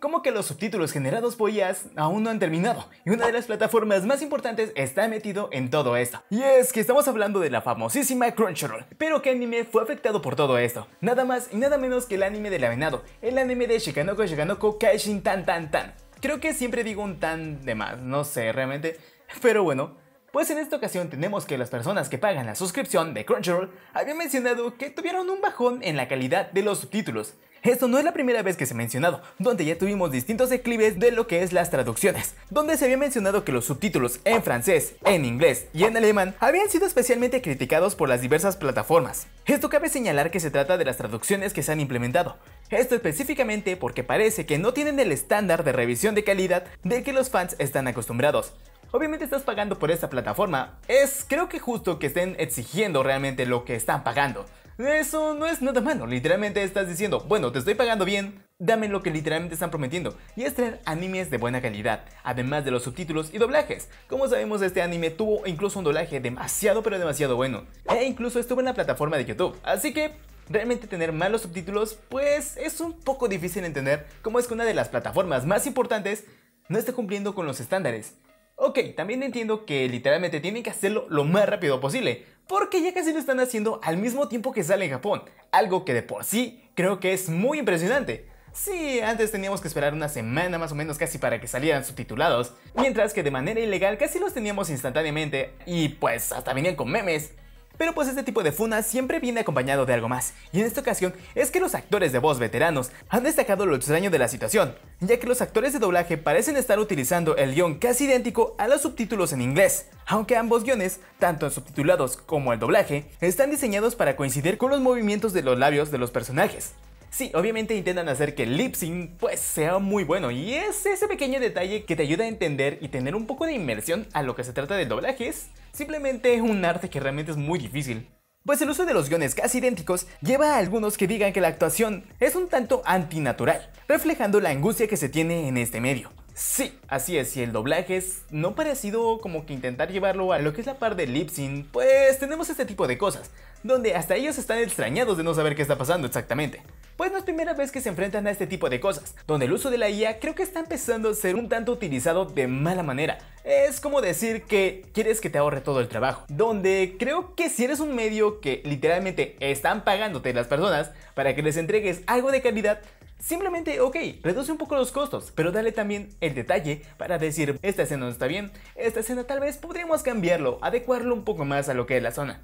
como que los subtítulos generados por IAS aún no han terminado, y una de las plataformas más importantes está metido en todo esto. Y es que estamos hablando de la famosísima Crunchyroll. Pero ¿qué anime fue afectado por todo esto? Nada más y nada menos que el anime del avenado, el anime de Shikanoko Shikanoko Kaishin Tan Tan Tan. Creo que siempre digo un tan de más, no sé realmente, pero bueno, pues en esta ocasión tenemos que las personas que pagan la suscripción de Crunchyroll habían mencionado que tuvieron un bajón en la calidad de los subtítulos, esto no es la primera vez que se ha mencionado, donde ya tuvimos distintos declives de lo que es las traducciones, donde se había mencionado que los subtítulos en francés, en inglés y en alemán habían sido especialmente criticados por las diversas plataformas. Esto cabe señalar que se trata de las traducciones que se han implementado, esto específicamente porque parece que no tienen el estándar de revisión de calidad de que los fans están acostumbrados. Obviamente estás pagando por esta plataforma, es creo que justo que estén exigiendo realmente lo que están pagando. Eso no es nada malo, literalmente estás diciendo, bueno, te estoy pagando bien, dame lo que literalmente están prometiendo, y es traer animes de buena calidad, además de los subtítulos y doblajes. Como sabemos, este anime tuvo incluso un doblaje demasiado pero demasiado bueno, e incluso estuvo en la plataforma de YouTube, así que realmente tener malos subtítulos, pues es un poco difícil entender cómo es que una de las plataformas más importantes no está cumpliendo con los estándares. Ok, también entiendo que literalmente tienen que hacerlo lo más rápido posible, porque ya casi lo están haciendo al mismo tiempo que sale en Japón, algo que de por sí creo que es muy impresionante. Sí, antes teníamos que esperar una semana más o menos casi para que salieran subtitulados, mientras que de manera ilegal casi los teníamos instantáneamente y pues hasta venían con memes. Pero pues este tipo de funa siempre viene acompañado de algo más, y en esta ocasión es que los actores de voz veteranos han destacado lo extraño de la situación, ya que los actores de doblaje parecen estar utilizando el guión casi idéntico a los subtítulos en inglés, aunque ambos guiones, tanto en subtitulados como el doblaje, están diseñados para coincidir con los movimientos de los labios de los personajes. Sí, obviamente intentan hacer que el lip sync pues sea muy bueno y es ese pequeño detalle que te ayuda a entender y tener un poco de inmersión a lo que se trata de doblajes. Simplemente un arte que realmente es muy difícil. Pues el uso de los guiones casi idénticos lleva a algunos que digan que la actuación es un tanto antinatural, reflejando la angustia que se tiene en este medio. Sí, así es, si el doblaje es no parecido como que intentar llevarlo a lo que es la par de sync pues tenemos este tipo de cosas, donde hasta ellos están extrañados de no saber qué está pasando exactamente pues no es primera vez que se enfrentan a este tipo de cosas, donde el uso de la IA creo que está empezando a ser un tanto utilizado de mala manera. Es como decir que quieres que te ahorre todo el trabajo, donde creo que si eres un medio que literalmente están pagándote las personas para que les entregues algo de calidad, Simplemente, ok, reduce un poco los costos, pero dale también el detalle para decir, esta escena no está bien, esta escena tal vez podríamos cambiarlo, adecuarlo un poco más a lo que es la zona.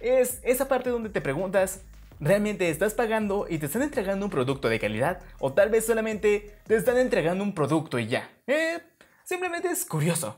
Es esa parte donde te preguntas, ¿Realmente estás pagando y te están entregando un producto de calidad? ¿O tal vez solamente te están entregando un producto y ya? Eh, simplemente es curioso.